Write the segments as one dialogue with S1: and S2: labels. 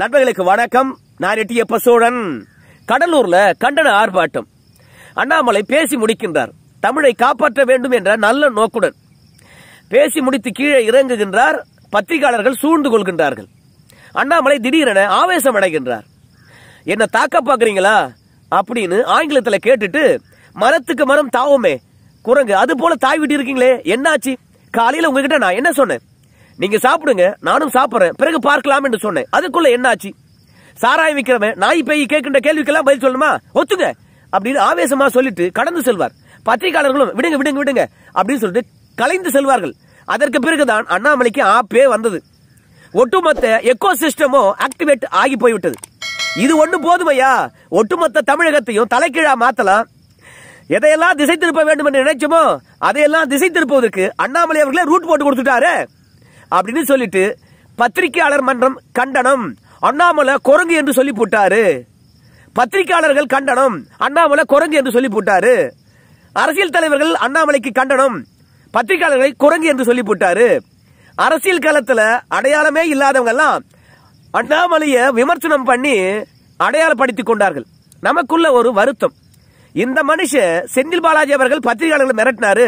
S1: நண்பர்களுக்கு வணக்கம் நான் எட்டிய சோழன் கடலூர்ல கண்டன ஆர்ப்பாட்டம் அண்ணாமலை பேசி முடிக்கின்றார் தமிழை காப்பாற்ற வேண்டும் என்ற நல்ல நோக்குடன் பேசி முடித்து கீழே இறங்குகின்றார் பத்திரிகையாளர்கள் சூழ்ந்து கொள்கின்றார்கள் அண்ணாமலை திடீரென ஆவேசம் அடைகின்றார் என்ன தாக்க பாக்குறீங்களா அப்படின்னு ஆங்கிலத்தில் கேட்டுட்டு மரத்துக்கு மரம் தாவுமே குரங்கு அது போல தாய் விட்டு இருக்கீங்களே என்னாச்சு காலையில் உங்ககிட்ட நான் என்ன சொன்னேன் நீங்க சாப்பிடுங்க நானும் சாப்பிட்றேன் பிறகு பார்க்கலாம் என்று சொன்னேன் அதுக்குள்ள என்ன ஆச்சு சாராயம் விற்கிறவன் நாய் பெய் கேட்கின்ற கேள்விக்கெல்லாம் பதில் சொல்லணுமா ஒத்துங்க அப்படின்னு ஆவேசமா சொல்லிட்டு கடந்து செல்வார் பத்திரிகையாளர்களும் விடுங்க விடுங்க விடுங்க அப்படின்னு சொல்லிட்டு கலைந்து செல்வார்கள் அதற்கு பிறகுதான் அண்ணாமலைக்கு ஆப்பே வந்தது ஒட்டுமொத்த எக்கோ சிஸ்டமும் ஆக்டிவேட் ஆகி போய்விட்டது இது ஒண்ணு போதுமையா ஒட்டுமொத்த தமிழகத்தையும் தலைக்கீழா மாத்தலாம் எதையெல்லாம் திசை திருப்ப வேண்டும் என்று நினைச்சோமோ அதையெல்லாம் திசை திருப்புவதற்கு அண்ணாமலை அவர்களே ரூட் போட்டு கொடுத்துட்டாரு அப்படின்னு சொல்லிட்டு பத்திரிகையாளர் மன்றம் கண்டனம் அண்ணாமலை குரங்கு என்று சொல்லி போட்டாரு பத்திரிகையாளர்கள் கண்டனம் அண்ணாமலை குரங்கு என்று சொல்லி போட்டாரு அரசியல் தலைவர்கள் அண்ணாமலைக்கு கண்டனம் பத்திரிகையாளர்களை குரங்கு என்று சொல்லி போட்டாரு அரசியல் காலத்துல அடையாளமே இல்லாதவங்க எல்லாம் அண்ணாமலைய விமர்சனம் பண்ணி அடையாளப்படுத்திக் கொண்டார்கள் நமக்குள்ள ஒரு வருத்தம் இந்த மனுஷன் செந்தில் பாலாஜி அவர்கள் பத்திரிகையாளர்களை மிரட்டினாரு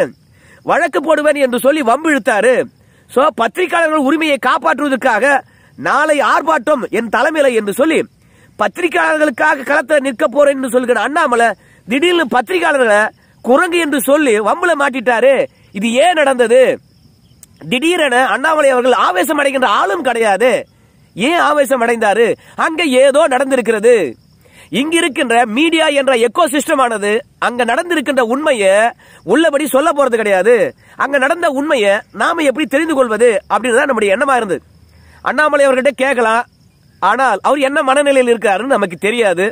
S1: வழக்கு போடுவேன் என்று சொல்லி வம்பு இழுத்தாரு சோ பத்திரிகையாளர்கள் உரிமையை காப்பாற்றுவதற்காக நாளை ஆர்ப்பாட்டம் என் தலைமையில என்று சொல்லி பத்திரிகையாளர்களுக்காக களத்தில் நிற்க போறேன் என்று சொல்கிற அண்ணாமலை திடீர்னு பத்திரிகையாளர்களை குரங்கு என்று சொல்லி வம்புல மாட்டிட்டாரு இது ஏன் நடந்தது திடீரென அண்ணாமலை அவர்கள் ஆவேசம் அடைகின்ற ஆளும் கிடையாது ஏன் ஆவேசம் அடைந்தாரு அங்க ஏதோ நடந்திருக்கிறது இருக்கின்ற மீடியா என்ற எக்கோ சிஸ்டமானது அங்க நடந்திருக்கின்ற உண்மையை உள்ளபடி சொல்ல போறது கிடையாது அங்க நடந்த உண்மையை நாம எப்படி தெரிந்து கொள்வது அப்படின்றத நம்முடைய எண்ணமா இருந்தது அண்ணாமலை அவர்கிட்ட கேட்கலாம் ஆனால் அவர் என்ன மனநிலையில் இருக்காருன்னு நமக்கு தெரியாது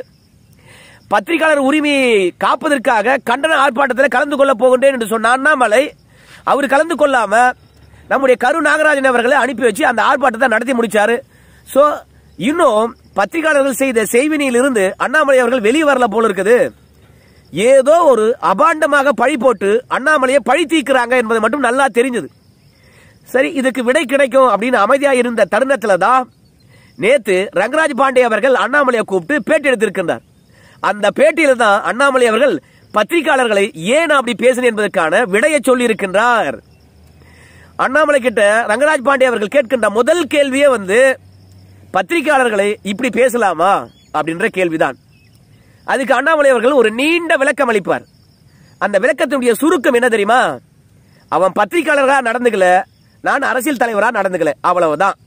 S1: பத்திரிகையாளர் உரிமையை காப்பதற்காக கண்டன ஆர்ப்பாட்டத்தில் கலந்து கொள்ள போகின்றேன் என்று சொன்ன அண்ணாமலை அவர் கலந்து கொள்ளாம நம்முடைய கரு நாகராஜன் அவர்களை அனுப்பி வச்சு அந்த ஆர்ப்பாட்டத்தை நடத்தி முடிச்சாரு ஸோ இன்னும் பத்திரிகையாளர்கள் செய்த செய்வினியிலிருந்து அண்ணாமலை அவர்கள் வெளியே வரல போல இருக்குது ஏதோ ஒரு அபாண்டமாக பழி போட்டு அண்ணாமலையை பழி தீர்க்கிறாங்க என்பது மட்டும் நல்லா தெரிஞ்சது சரி இதுக்கு விடை கிடைக்கும் அப்படின்னு அமைதியாக இருந்த தருணத்தில் தான் நேத்து ரங்கராஜ் பாண்டே அவர்கள் அண்ணாமலையை கூப்பிட்டு பேட்டி எடுத்திருக்கின்றார் அந்த பேட்டியில தான் அண்ணாமலை அவர்கள் பத்திரிகையாளர்களை ஏன் அப்படி பேசணும் என்பதற்கான விடையை சொல்லி இருக்கின்றார் அண்ணாமலை கிட்ட ரங்கராஜ் பாண்டே அவர்கள் கேட்கின்ற முதல் கேள்வியே வந்து பத்திரிகையாளர்களை இப்படி பேசலாமா அப்படின்ற கேள்விதான் அதுக்கு அண்ணாமலை அவர்கள் ஒரு நீண்ட விளக்கம் அளிப்பார் அந்த விளக்கத்தினுடைய சுருக்கம் என்ன தெரியுமா அவன் பத்திரிகையாளராக நடந்துக்கல நான் அரசியல் தலைவராக நடந்துக்கல அவ்வளவுதான்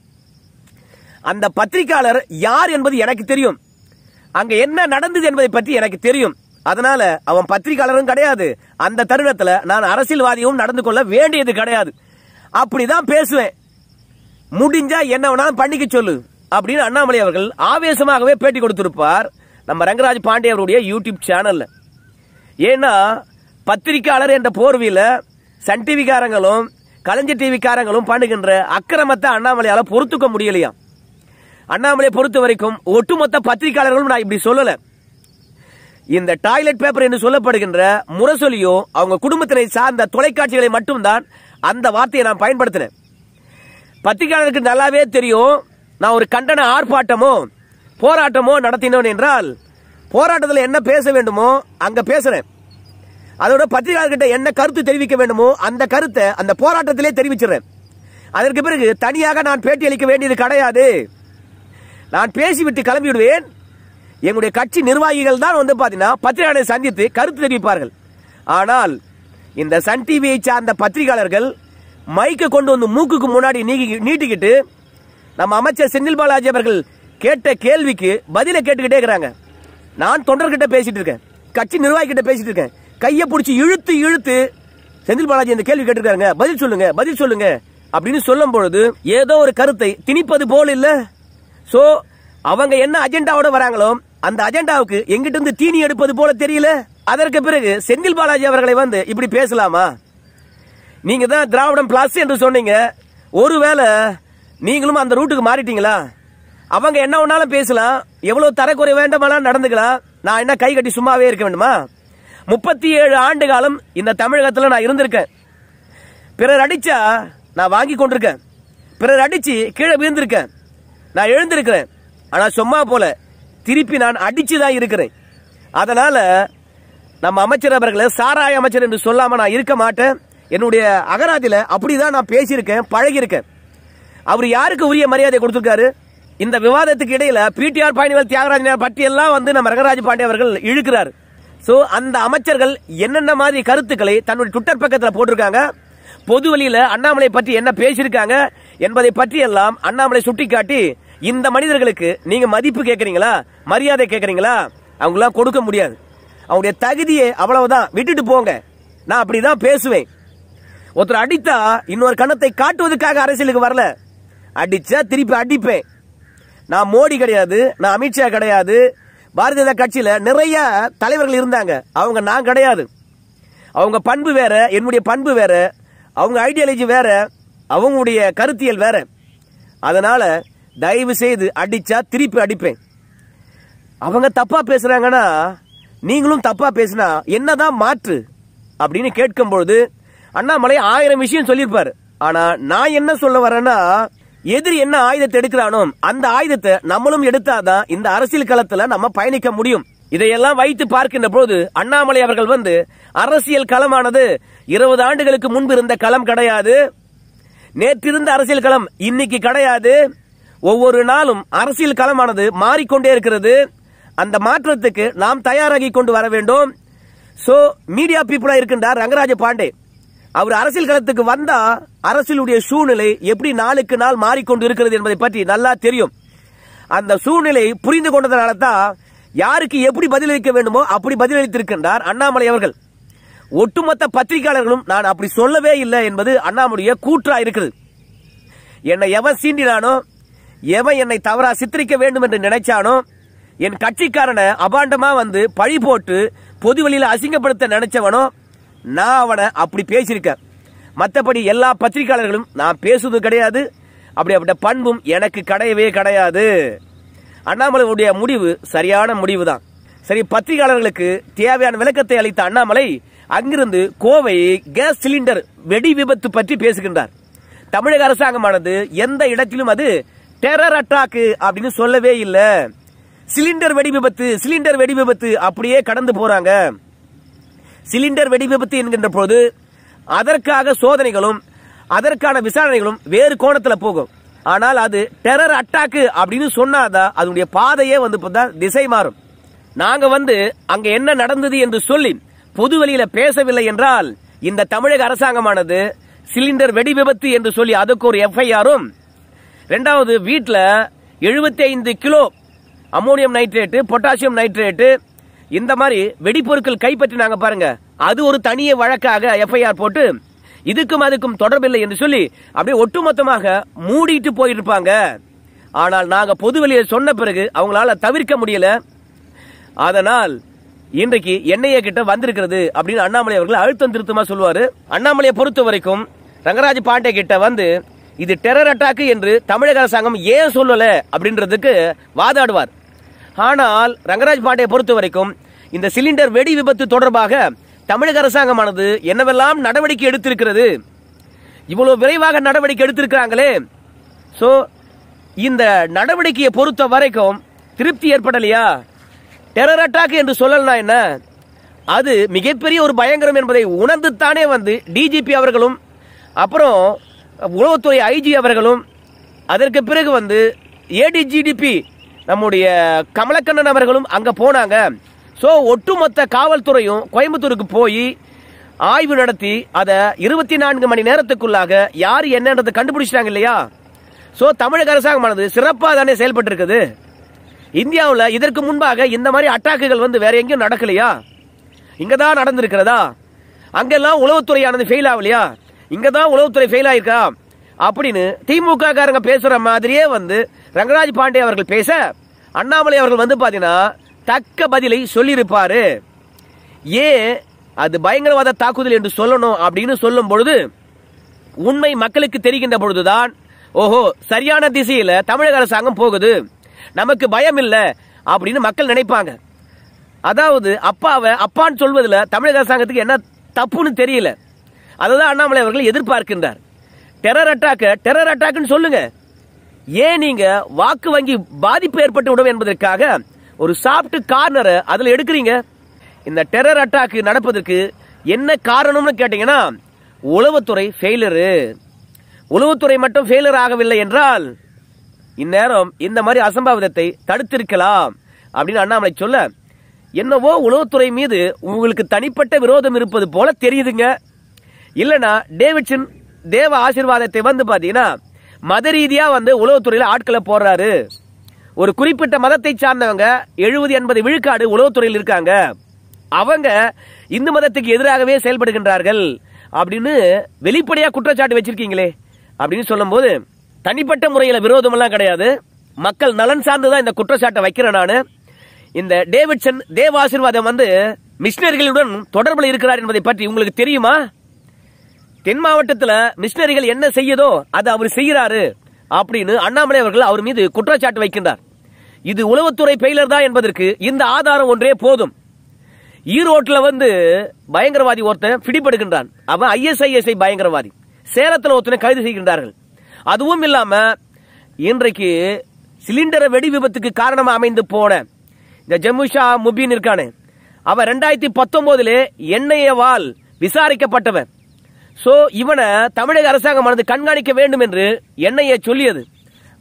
S1: அந்த பத்திரிகையாளர் யார் என்பது எனக்கு தெரியும் அங்க என்ன நடந்தது என்பதை பற்றி எனக்கு தெரியும் அதனால அவன் பத்திரிகையாளரும் கிடையாது அந்த தருணத்துல நான் அரசியல்வாதியும் நடந்து கொள்ள வேண்டியது கிடையாது அப்படிதான் பேசுவேன் முடிஞ்சா என்ன வேணாலும் பண்ணிக்க சொல்லு அப்படின்னு அண்ணாமலை அவர்கள் ஆவேசமாகவே பேட்டி கொடுத்திருப்பார் நம்ம ரங்கராஜ் பாண்டே அவருடைய யூடியூப் சேனல்ல ஏன்னா பத்திரிகையாளர் என்ற போர்வையில் சன் டிவிக்காரங்களும் கலைஞர் டிவிக்காரங்களும் பண்ணுகின்ற அக்கிரமத்தை அண்ணாமலையால் பொறுத்துக்க முடியலையா அண்ணாமலையை பொறுத்த வரைக்கும் ஒட்டுமொத்த பத்திரிகையாளர்களும் நான் இப்படி சொல்லலை இந்த டாய்லெட் பேப்பர் என்று சொல்லப்படுகின்ற முரசொலியோ அவங்க குடும்பத்தினை சார்ந்த தொலைக்காட்சிகளை மட்டும்தான் அந்த வார்த்தையை நான் பயன்படுத்தினேன் பத்திரிகையாளருக்கு நல்லாவே தெரியும் நான் ஒரு கண்டன ஆர்ப்பாட்டமோ போராட்டமோ நடத்தினோன் என்றால் போராட்டத்தில் என்ன பேச வேண்டுமோ அங்கே பேசுகிறேன் அதோட பத்திரிகையாளர்கிட்ட என்ன கருத்து தெரிவிக்க வேண்டுமோ அந்த கருத்தை அந்த போராட்டத்திலே தெரிவிச்சிடுறேன் அதற்கு பிறகு தனியாக நான் பேட்டி அளிக்க வேண்டியது கிடையாது நான் பேசிவிட்டு கிளம்பிவிடுவேன் எங்களுடைய கட்சி நிர்வாகிகள் தான் வந்து பார்த்தீங்கன்னா பத்திரிகையாளரை சந்தித்து கருத்து தெரிவிப்பார்கள் ஆனால் இந்த சன் டிவியை சார்ந்த பத்திரிகையாளர்கள் மைக்கை கொண்டு வந்து மூக்குக்கு முன்னாடி நீக்கி நீட்டிக்கிட்டு நம்ம அமைச்சர் செந்தில் பாலாஜி அவர்கள் கேட்ட கேள்விக்கு பதிலை கேட்டுக்கிட்டே இருக்கிறாங்க நான் தொண்டர்கிட்ட பேசிட்டு இருக்கேன் கட்சி நிர்வாகிகிட்ட பேசிட்டு இருக்கேன் கையை பிடிச்சி இழுத்து இழுத்து செந்தில் பாலாஜி இந்த கேள்வி கேட்டிருக்காருங்க பதில் சொல்லுங்க பதில் சொல்லுங்க அப்படின்னு சொல்லும் பொழுது ஏதோ ஒரு கருத்தை திணிப்பது போல் இல்ல சோ அவங்க என்ன அஜெண்டாவோட வராங்களோ அந்த அஜெண்டாவுக்கு எங்கிட்ட இருந்து தீனி எடுப்பது போல தெரியல அதற்கு பிறகு செந்தில் பாலாஜி அவர்களை வந்து இப்படி பேசலாமா நீங்க தான் திராவிடம் பிளஸ் என்று சொன்னீங்க ஒருவேளை நீங்களும் அந்த ரூட்டுக்கு மாறிட்டீங்களா அவங்க என்ன ஒன்னாலும் பேசலாம் எவ்வளோ தரக்குறை வேண்டாமலாம் நடந்துக்கலாம் நான் என்ன கை கட்டி சும்மாவே இருக்க வேண்டுமா முப்பத்தி ஏழு ஆண்டு காலம் இந்த தமிழகத்தில் நான் இருந்திருக்கேன் பிறர் அடிச்சா நான் வாங்கி கொண்டிருக்கேன் பிறர் அடிச்சு கீழே விழுந்திருக்கேன் நான் எழுந்திருக்கிறேன் ஆனால் சும்மா போல திருப்பி நான் அடித்து தான் இருக்கிறேன் அதனால் நம்ம அமைச்சர் அவர்களை சாராய அமைச்சர் என்று சொல்லாமல் நான் இருக்க மாட்டேன் என்னுடைய அகராதியில் அப்படி தான் நான் பேசியிருக்கேன் பழகியிருக்கேன் அவர் யாருக்கு உரிய மரியாதை கொடுத்திருக்காரு இந்த விவாதத்துக்கு இடையில பிடிஆர் பாண்டியவல் தியாகராஜனார் பட்டியெல்லாம் வந்து நம்ம ரங்கராஜ் பாண்டே அவர்கள் இழுக்கிறார் ஸோ அந்த அமைச்சர்கள் என்னென்ன மாதிரி கருத்துக்களை தன்னுடைய ட்விட்டர் பக்கத்தில் போட்டிருக்காங்க பொது வழியில் அண்ணாமலை பற்றி என்ன பேசியிருக்காங்க என்பதை பற்றி எல்லாம் அண்ணாமலை சுட்டிக்காட்டி இந்த மனிதர்களுக்கு நீங்கள் மதிப்பு கேட்குறீங்களா மரியாதை கேட்குறீங்களா அவங்களாம் கொடுக்க முடியாது அவங்களுடைய தகுதியை அவ்வளவுதான் விட்டுட்டு போங்க நான் அப்படி தான் பேசுவேன் ஒருத்தர் அடித்தா இன்னொரு கணத்தை காட்டுவதற்காக அரசியலுக்கு வரல அடிச்சா திருப்பி அடிப்பேன் நான் மோடி கிடையாது நான் அமித்ஷா கிடையாது பாரதிய ஜனதா கட்சியில் நிறைய தலைவர்கள் இருந்தாங்க அவங்க நான் கிடையாது அவங்க பண்பு வேற என்னுடைய பண்பு வேற அவங்க ஐடியாலஜி வேற அவங்களுடைய கருத்தியல் வேற அதனால தயவு செய்து அடிச்சா திருப்பி அடிப்பேன் அவங்க தப்பா பேசுறாங்கன்னா நீங்களும் தப்பா பேசினா என்னதான் மாற்று அப்படின்னு கேட்கும் பொழுது அண்ணாமலை ஆயிரம் விஷயம் சொல்லியிருப்பார் ஆனா நான் என்ன சொல்ல வரேன்னா எதிரி என்ன ஆயுதத்தை எடுக்கிறானோ அந்த ஆயுதத்தை நம்மளும் எடுத்தாதான் இந்த அரசியல் களத்துல நம்ம பயணிக்க முடியும் இதையெல்லாம் வைத்து பார்க்கின்ற போது அண்ணாமலை அவர்கள் வந்து அரசியல் களமானது இருபது ஆண்டுகளுக்கு முன்பு இருந்த களம் கிடையாது நேற்றிருந்த அரசியல் களம் இன்னைக்கு கிடையாது ஒவ்வொரு நாளும் அரசியல் களமானது மாறிக்கொண்டே இருக்கிறது அந்த மாற்றத்துக்கு நாம் தயாராகி கொண்டு வர வேண்டும் சோ மீடியா பீப்புளா இருக்கின்றார் ரங்கராஜ பாண்டே அவர் அரசியல் களத்துக்கு வந்தா அரசியலுடைய சூழ்நிலை எப்படி நாளுக்கு நாள் மாறிக்கொண்டு இருக்கிறது என்பதை பற்றி நல்லா தெரியும் அந்த சூழ்நிலை புரிந்து கொண்டதனால தான் யாருக்கு எப்படி பதிலளிக்க வேண்டுமோ அப்படி பதிலளித்திருக்கின்றார் அண்ணாமலை அவர்கள் ஒட்டுமொத்த பத்திரிகையாளர்களும் நான் அப்படி சொல்லவே இல்லை என்பது அண்ணாமலைய கூற்றா இருக்கிறது என்னை எவன் சீண்டினானோ எவன் என்னை தவறா சித்தரிக்க வேண்டும் என்று நினைச்சானோ என் கட்சிக்காரனை அபாண்டமா வந்து பழி போட்டு பொது அசிங்கப்படுத்த நினைச்சவனோ நான் அவனை அப்படி பேசியிருக்கேன் மற்றபடி எல்லா பத்திரிகையாளர்களும் நான் பேசுவது கிடையாது அப்படி அப்படிப்பட்ட பண்பும் எனக்கு கிடையவே கிடையாது அண்ணாமலையுடைய முடிவு சரியான முடிவு தான் சரி பத்திரிகையாளர்களுக்கு தேவையான விளக்கத்தை அளித்த அண்ணாமலை அங்கிருந்து கோவை கேஸ் சிலிண்டர் வெடி விபத்து பற்றி பேசுகின்றார் தமிழக அரசாங்கமானது எந்த இடத்திலும் அது டெரர் அட்டாக்கு அப்படின்னு சொல்லவே இல்லை சிலிண்டர் வெடி விபத்து சிலிண்டர் வெடி விபத்து அப்படியே கடந்து போறாங்க சிலிண்டர் வெடி விபத்து என்கின்ற போது அதற்காக சோதனைகளும் அதற்கான விசாரணைகளும் வேறு கோணத்தில் போகும் ஆனால் அது டெரர் அட்டாக்கு அப்படின்னு சொன்னாதான் அதனுடைய பாதையே வந்து திசை மாறும் நாங்க வந்து அங்க என்ன நடந்தது என்று சொல்லி பொது வெளியில பேசவில்லை என்றால் இந்த தமிழக அரசாங்கமானது சிலிண்டர் வெடி விபத்து என்று சொல்லி அதுக்கு ஒரு எஃப்ஐஆரும் ரெண்டாவது வீட்டில் எழுபத்தி ஐந்து kilo ammonium nitrate potassium nitrate இந்த மாதிரி வெடிப்பொருட்கள் கைப்பற்றினாங்க பாருங்க அது ஒரு தனிய வழக்காக எஃப்ஐஆர் போட்டு இதுக்கும் அதுக்கும் தொடர்பில்லை என்று சொல்லி அப்படியே ஒட்டுமொத்தமாக மூடிட்டு போயிருப்பாங்க ஆனால் நாங்கள் பொது வெளியே சொன்ன பிறகு அவங்களால தவிர்க்க முடியல அதனால் இன்றைக்கு என்ஐஏ கிட்ட வந்திருக்கிறது அப்படின்னு அண்ணாமலை அவர்கள் அழுத்தம் திருத்தமா சொல்லுவாரு அண்ணாமலையை பொறுத்த வரைக்கும் ரங்கராஜ் பாண்டே கிட்ட வந்து இது டெரர் அட்டாக்கு என்று தமிழக அரசாங்கம் ஏன் சொல்லல அப்படின்றதுக்கு வாதாடுவார் ஆனால் ரங்கராஜ் பாண்டே பொறுத்த வரைக்கும் இந்த சிலிண்டர் வெடி விபத்து தொடர்பாக தமிழக அரசாங்கமானது என்னவெல்லாம் நடவடிக்கை எடுத்திருக்கிறது இவ்வளோ விரைவாக நடவடிக்கை எடுத்திருக்கிறாங்களே ஸோ இந்த நடவடிக்கையை பொறுத்த வரைக்கும் திருப்தி ஏற்படலையா டெரர் அட்டாக் என்று சொல்லலாம் என்ன அது மிகப்பெரிய ஒரு பயங்கரம் என்பதை உணர்ந்து தானே வந்து டிஜிபி அவர்களும் அப்புறம் உளவுத்துறை ஐஜி அவர்களும் அதற்கு பிறகு வந்து ஏடிஜிடிபி நம்முடைய கமலக்கண்ணன் அவர்களும் அங்கே போனாங்க ஸோ ஒட்டுமொத்த காவல்துறையும் கோயம்புத்தூருக்கு போய் ஆய்வு நடத்தி அதை இருபத்தி நான்கு மணி நேரத்துக்குள்ளாக யார் என்னன்றது கண்டுபிடிச்சிட்டாங்க இல்லையா ஸோ தமிழக அரசாங்கமானது சிறப்பாக தானே செயல்பட்டு இருக்குது இந்தியாவில் இதற்கு முன்பாக இந்த மாதிரி அட்டாக்குகள் வந்து வேற எங்கேயும் நடக்கலையா இங்கே தான் நடந்திருக்கிறதா அங்கெல்லாம் உளவுத்துறையானது ஃபெயில் ஆகலையா இங்கே தான் உளவுத்துறை ஃபெயில் ஆயிருக்கா அப்படின்னு திமுக காரங்க பேசுகிற மாதிரியே வந்து ரங்கராஜ் பாண்டே அவர்கள் பேச அண்ணாமலை அவர்கள் வந்து பார்த்தீங்கன்னா தக்க பதிலை சொல்லியிருப்பாரு ஏ அது பயங்கரவாத தாக்குதல் என்று சொல்லணும் அப்படின்னு சொல்லும் பொழுது உண்மை மக்களுக்கு தெரிகின்ற பொழுதுதான் ஓஹோ சரியான திசையில தமிழக அரசாங்கம் போகுது நமக்கு பயம் இல்ல அப்படின்னு மக்கள் நினைப்பாங்க அதாவது அப்பாவை அப்பான்னு சொல்வதில் தமிழக அரசாங்கத்துக்கு என்ன தப்புன்னு தெரியல அதுதான் அண்ணாமலை அவர்கள் எதிர்பார்க்கின்றார் டெரர் அட்டாக்க டெரர் அட்டாக்குன்னு சொல்லுங்க ஏன் நீங்க வாக்கு வங்கி பாதிப்பு ஏற்பட்டு விடும் என்பதற்காக ஒரு சாப்ட் கார்னரை அதில் எடுக்கிறீங்க இந்த டெரர் அட்டாக் நடப்பதற்கு என்ன காரணம்னு கேட்டீங்கன்னா உளவுத்துறை ஃபெயிலரு உளவுத்துறை மட்டும் ஃபெயிலர் ஆகவில்லை என்றால் இந்நேரம் இந்த மாதிரி அசம்பாவிதத்தை தடுத்திருக்கலாம் அப்படின்னு அண்ணாமலை சொல்ல என்னவோ உளவுத்துறை மீது உங்களுக்கு தனிப்பட்ட விரோதம் இருப்பது போல தெரியுதுங்க இல்லனா டேவிட்சன் தேவ ஆசிர்வாதத்தை வந்து பார்த்தீங்கன்னா மத ரீதியாக வந்து உளவுத்துறையில் ஆட்களை போடுறாரு ஒரு குறிப்பிட்ட மதத்தை சார்ந்தவங்க எழுபது எண்பது விழுக்காடு உளவுத்துறையில் இருக்காங்க அவங்க இந்து மதத்துக்கு எதிராகவே செயல்படுகின்றார்கள் அப்படின்னு வெளிப்படையாக குற்றச்சாட்டு வச்சிருக்கீங்களே அப்படின்னு சொல்லும்போது தனிப்பட்ட முறையில் விரோதமெல்லாம் கிடையாது மக்கள் நலன் சார்ந்து தான் இந்த குற்றச்சாட்டை வைக்கிறேன் நான் இந்த டேவிட்சன் தேவ ஆசீர்வாதம் வந்து மிஷினரிகளுடன் தொடர்பில் இருக்கிறார் என்பதை பற்றி உங்களுக்கு தெரியுமா தென் மாவட்டத்தில் மிஷினரிகள் என்ன செய்யுதோ அதை அவர் செய்கிறாரு அப்படின்னு அண்ணாமலை அவர்கள் அவர் மீது குற்றச்சாட்டு வைக்கின்றார் இது உளவுத்துறை பெயிலர் தான் என்பதற்கு இந்த ஆதாரம் ஒன்றே போதும் ஈரோட்டில் வந்து பயங்கரவாதி ஒருத்தன் பிடிபடுகின்றான் அவன் ஐஎஸ்ஐஎஸ்ஐ பயங்கரவாதி சேலத்தில் ஒருத்தனை கைது செய்கின்றார்கள் அதுவும் இல்லாம இன்றைக்கு சிலிண்டர் வெடி விபத்துக்கு காரணமாக அமைந்து போன இந்த ஜமுஷா முபின் இருக்கானே அவன் ரெண்டாயிரத்தி பத்தொன்பதுல எண்ணெயவால் விசாரிக்கப்பட்டவன் ஸோ இவனை தமிழக மனது கண்காணிக்க வேண்டும் என்று எண்ணெயை சொல்லியது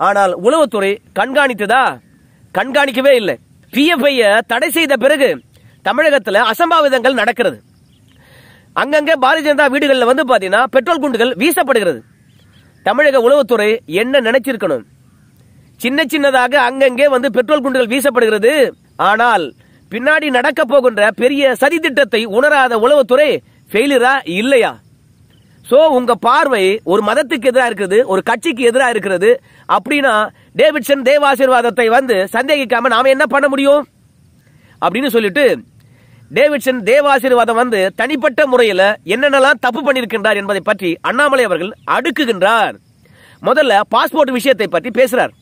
S1: ஆனால் உளவுத்துறை கண்காணித்ததா கண்காணிக்கவே இல்லை பிஎஃப்ஐயை தடை செய்த பிறகு தமிழகத்தில் அசம்பாவிதங்கள் நடக்கிறது அங்கங்கே பாரதிய ஜனதா வீடுகளில் வந்து பார்த்தீங்கன்னா பெட்ரோல் குண்டுகள் வீசப்படுகிறது தமிழக உளவுத்துறை என்ன நினைச்சிருக்கணும் சின்ன சின்னதாக அங்கங்கே வந்து பெட்ரோல் குண்டுகள் வீசப்படுகிறது ஆனால் பின்னாடி நடக்க போகின்ற பெரிய சதி திட்டத்தை உணராத உளவுத்துறை ஃபெயிலியரா இல்லையா ஸோ உங்கள் பார்வை ஒரு மதத்துக்கு எதிராக இருக்கிறது ஒரு கட்சிக்கு எதிராக இருக்கிறது அப்படின்னா டேவிட்சன் தேவாசிர்வாதத்தை வந்து சந்தேகிக்காம நாம் என்ன பண்ண முடியும் அப்படின்னு சொல்லிட்டு டேவிட்சன் தேவாசிர்வாதம் வந்து தனிப்பட்ட முறையில் என்னென்னலாம் தப்பு பண்ணியிருக்கின்றார் என்பதை பற்றி அண்ணாமலை அவர்கள் அடுக்குகின்றார் முதல்ல பாஸ்போர்ட் விஷயத்தை பற்றி பேசுகிறார்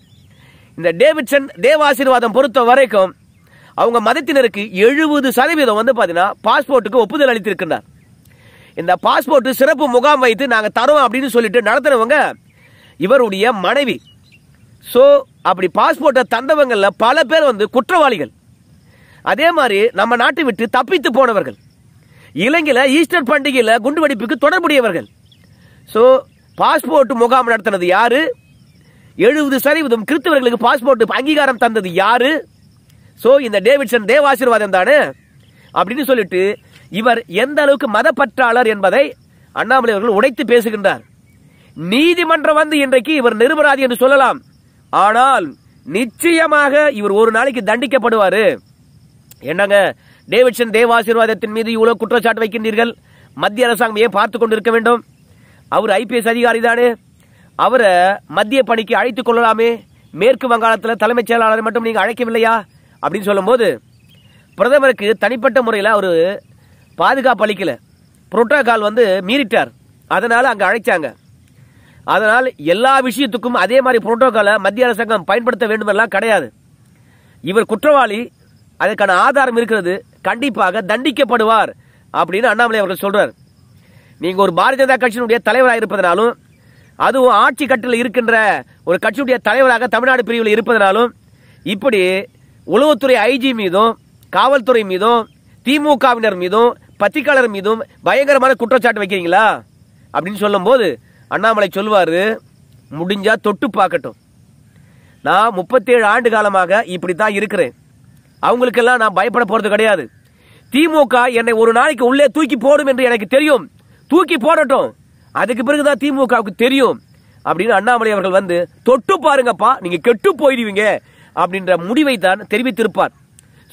S1: இந்த டேவிட்சன் தேவாசிர்வாதம் பொறுத்த வரைக்கும் அவங்க மதத்தினருக்கு எழுபது சதவீதம் வந்து பாத்தீங்கன்னா பாஸ்போர்ட்டுக்கு ஒப்புதல் அளித்திருக்கின்றார் இந்த பாஸ்போர்ட் சிறப்பு முகாம் வைத்து நாங்கள் தரோம் அப்படின்னு சொல்லிட்டு நடத்துனவங்க இவருடைய மனைவி ஸோ அப்படி பாஸ்போர்ட்டை தந்தவங்களில் பல பேர் வந்து குற்றவாளிகள் அதே மாதிரி நம்ம நாட்டை விட்டு தப்பித்து போனவர்கள் இலங்கையில் ஈஸ்டர் பண்டிகையில் குண்டுவெடிப்புக்கு தொடர்புடையவர்கள் ஸோ பாஸ்போர்ட் முகாம் நடத்தினது யாரு எழுபது சதவீதம் கிறிஸ்தவர்களுக்கு பாஸ்போர்ட் அங்கீகாரம் தந்தது யாரு ஸோ இந்த டேவிட்சன் தேவாசிர்வாதம் தானே அப்படின்னு சொல்லிட்டு இவர் எந்த அளவுக்கு மதப்பற்றாளர் என்பதை அண்ணாமலை அவர்கள் உடைத்து பேசுகின்றார் நீதிமன்றம் வந்து இன்றைக்கு இவர் நிருபராதி என்று சொல்லலாம் ஆனால் நிச்சயமாக இவர் ஒரு நாளைக்கு தண்டிக்கப்படுவார் என்னங்க டேவிட்சன் தேவாசீர்வாதத்தின் மீது இவ்வளவு குற்றச்சாட்டு வைக்கின்றீர்கள் மத்திய அரசாங்கம் ஏன் பார்த்து கொண்டிருக்க வேண்டும் அவர் ஐபிஎஸ் அதிகாரி தானே அவரை மத்திய பணிக்கு அழைத்துக் கொள்ளலாமே மேற்கு வங்காளத்தில் தலைமைச் செயலாளரை மட்டும் நீங்கள் அழைக்கவில்லையா அப்படின்னு சொல்லும்போது பிரதமருக்கு தனிப்பட்ட முறையில் அவர் பாதுகாப்பு அளிக்கல புரோட்டோகால் வந்து மீறிட்டார் அதனால் அங்கே அழைச்சாங்க அதனால் எல்லா விஷயத்துக்கும் அதே மாதிரி புரோட்டோகாலை மத்திய அரசாங்கம் பயன்படுத்த வேண்டுமெல்லாம் கிடையாது இவர் குற்றவாளி அதற்கான ஆதாரம் இருக்கிறது கண்டிப்பாக தண்டிக்கப்படுவார் அப்படின்னு அண்ணாமலை அவர்கள் சொல்றார் நீங்க ஒரு பாரதிய ஜனதா கட்சியினுடைய தலைவராக இருப்பதனாலும் அதுவும் ஆட்சி கட்டில் இருக்கின்ற ஒரு கட்சியுடைய தலைவராக தமிழ்நாடு பிரிவில் இருப்பதனாலும் இப்படி உளவுத்துறை ஐஜி மீதும் காவல்துறை மீதும் திமுகவினர் மீதும் பத்திரிகையாளர் மீதும் பயங்கரமான குற்றச்சாட்டு வைக்கிறீங்களா அப்படின்னு சொல்லும்போது அண்ணாமலை சொல்வார் முடிஞ்சா தொட்டு பார்க்கட்டும் நான் முப்பத்தேழு ஆண்டு காலமாக இப்படி தான் இருக்கிறேன் அவங்களுக்கெல்லாம் நான் பயப்பட போகிறது கிடையாது திமுக என்னை ஒரு நாளைக்கு உள்ளே தூக்கி போடும் என்று எனக்கு தெரியும் தூக்கி போடட்டும் அதுக்கு பிறகுதான் திமுகவுக்கு தெரியும் அப்படின்னு அண்ணாமலை அவர்கள் வந்து தொட்டு பாருங்கப்பா நீங்க கெட்டு போயிடுவீங்க அப்படின்ற முடிவை தான் தெரிவித்திருப்பார்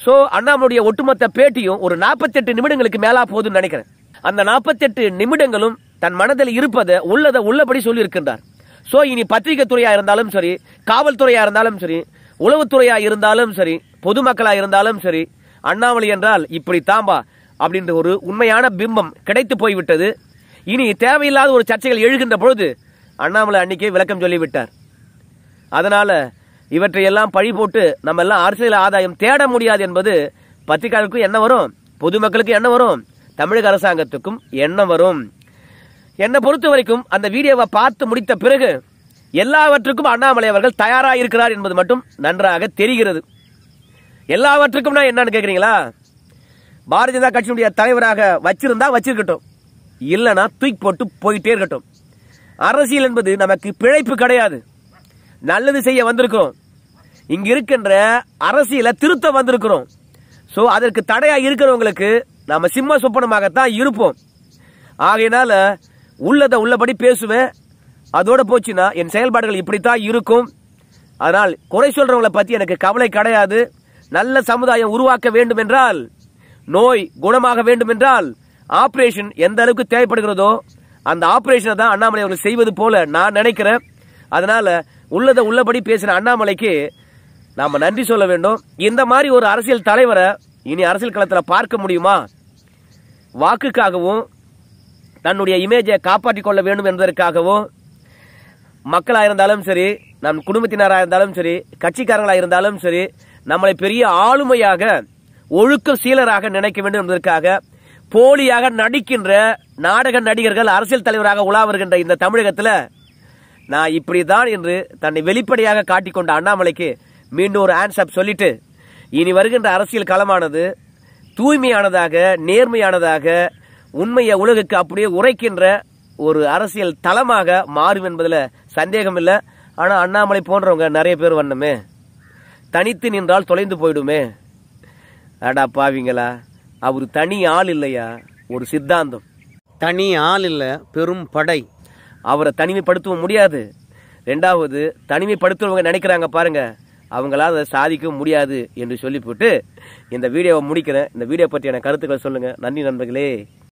S1: ஸோ அண்ணாமலுடைய ஒட்டுமொத்த பேட்டியும் ஒரு நாற்பத்தெட்டு நிமிடங்களுக்கு மேலா போகுதுன்னு நினைக்கிறேன் அந்த நாற்பத்தெட்டு நிமிடங்களும் தன் மனதில் இருப்பதை உள்ளதை உள்ளபடி இருக்கின்றார் ஸோ இனி பத்திரிகை துறையா இருந்தாலும் சரி காவல்துறையாக இருந்தாலும் சரி உளவுத்துறையாக இருந்தாலும் சரி பொதுமக்களாக இருந்தாலும் சரி அண்ணாமலை என்றால் இப்படி தாம்பா அப்படின்ற ஒரு உண்மையான பிம்பம் கிடைத்து போய்விட்டது இனி தேவையில்லாத ஒரு சர்ச்சைகள் எழுகின்ற பொழுது அண்ணாமலை அன்னைக்கே விளக்கம் சொல்லிவிட்டார் அதனால் இவற்றையெல்லாம் பழி போட்டு நம்ம எல்லாம் அரசியல் ஆதாயம் தேட முடியாது என்பது பத்திரிகையாளருக்கும் என்ன வரும் பொதுமக்களுக்கும் என்ன வரும் தமிழக அரசாங்கத்துக்கும் என்ன வரும் என்னை பொறுத்த வரைக்கும் அந்த வீடியோவை பார்த்து முடித்த பிறகு எல்லாவற்றுக்கும் அண்ணாமலை அவர்கள் தயாராக இருக்கிறார் என்பது மட்டும் நன்றாக தெரிகிறது எல்லாவற்றுக்கும் நான் என்னன்னு கேட்குறீங்களா பாரதிய ஜனதா கட்சியினுடைய தலைவராக வச்சிருந்தா வச்சிருக்கட்டும் இல்லைனா தூக்கி போட்டு போயிட்டே இருக்கட்டும் அரசியல் என்பது நமக்கு பிழைப்பு கிடையாது நல்லது செய்ய வந்திருக்கோம் இங்க இருக்கின்ற அரசியல திருத்த வந்திருக்கிறோம் ஸோ அதற்கு தடையா இருக்கிறவங்களுக்கு நாம சிம்ம சொப்பனமாகத்தான் இருப்போம் ஆகையினால உள்ளதை உள்ளபடி பேசுவேன் அதோட போச்சுன்னா என் செயல்பாடுகள் இப்படித்தான் இருக்கும் அதனால் குறை சொல்றவங்களை பத்தி எனக்கு கவலை கிடையாது நல்ல சமுதாயம் உருவாக்க வேண்டும் என்றால் நோய் குணமாக வேண்டும் என்றால் ஆப்ரேஷன் எந்த அளவுக்கு தேவைப்படுகிறதோ அந்த ஆப்ரேஷனை தான் அண்ணாமலை அவர்கள் செய்வது போல நான் நினைக்கிறேன் அதனால உள்ளதை உள்ளபடி பேசின அண்ணாமலைக்கு நாம் நன்றி சொல்ல வேண்டும் இந்த மாதிரி ஒரு அரசியல் தலைவரை இனி அரசியல் களத்தில் பார்க்க முடியுமா வாக்குக்காகவும் தன்னுடைய இமேஜை காப்பாற்றிக் கொள்ள வேண்டும் என்பதற்காகவும் மக்களாக இருந்தாலும் சரி நம் குடும்பத்தினராக இருந்தாலும் சரி கட்சிக்காரங்களாக இருந்தாலும் சரி நம்மளை பெரிய ஆளுமையாக ஒழுக்க சீலராக நினைக்க வேண்டும் என்பதற்காக போலியாக நடிக்கின்ற நாடக நடிகர்கள் அரசியல் தலைவராக உலா வருகின்ற இந்த தமிழகத்தில் நான் இப்படி தான் என்று தன்னை வெளிப்படையாக காட்டிக்கொண்ட அண்ணாமலைக்கு மீண்டும் ஒரு ஹேண்ட்ஸ் சொல்லிட்டு இனி வருகின்ற அரசியல் களமானது தூய்மையானதாக நேர்மையானதாக உண்மையை உலகுக்கு அப்படியே உரைக்கின்ற ஒரு அரசியல் தளமாக மாறும் என்பதில் சந்தேகம் இல்லை ஆனால் அண்ணாமலை போன்றவங்க நிறைய பேர் வண்ணமே தனித்து நின்றால் தொலைந்து போயிடுமே அடா பாவிங்களா அவர் தனி ஆள் இல்லையா ஒரு சித்தாந்தம் தனி ஆள் இல்லை பெரும் படை அவரை தனிமைப்படுத்தவும் முடியாது ரெண்டாவது தனிமைப்படுத்துறவங்க நினைக்கிறாங்க பாருங்கள் அவங்களால அதை சாதிக்க முடியாது என்று சொல்லிவிட்டு இந்த வீடியோவை முடிக்கிறேன் இந்த வீடியோ பற்றியான கருத்துக்களை சொல்லுங்கள் நன்றி நண்பர்களே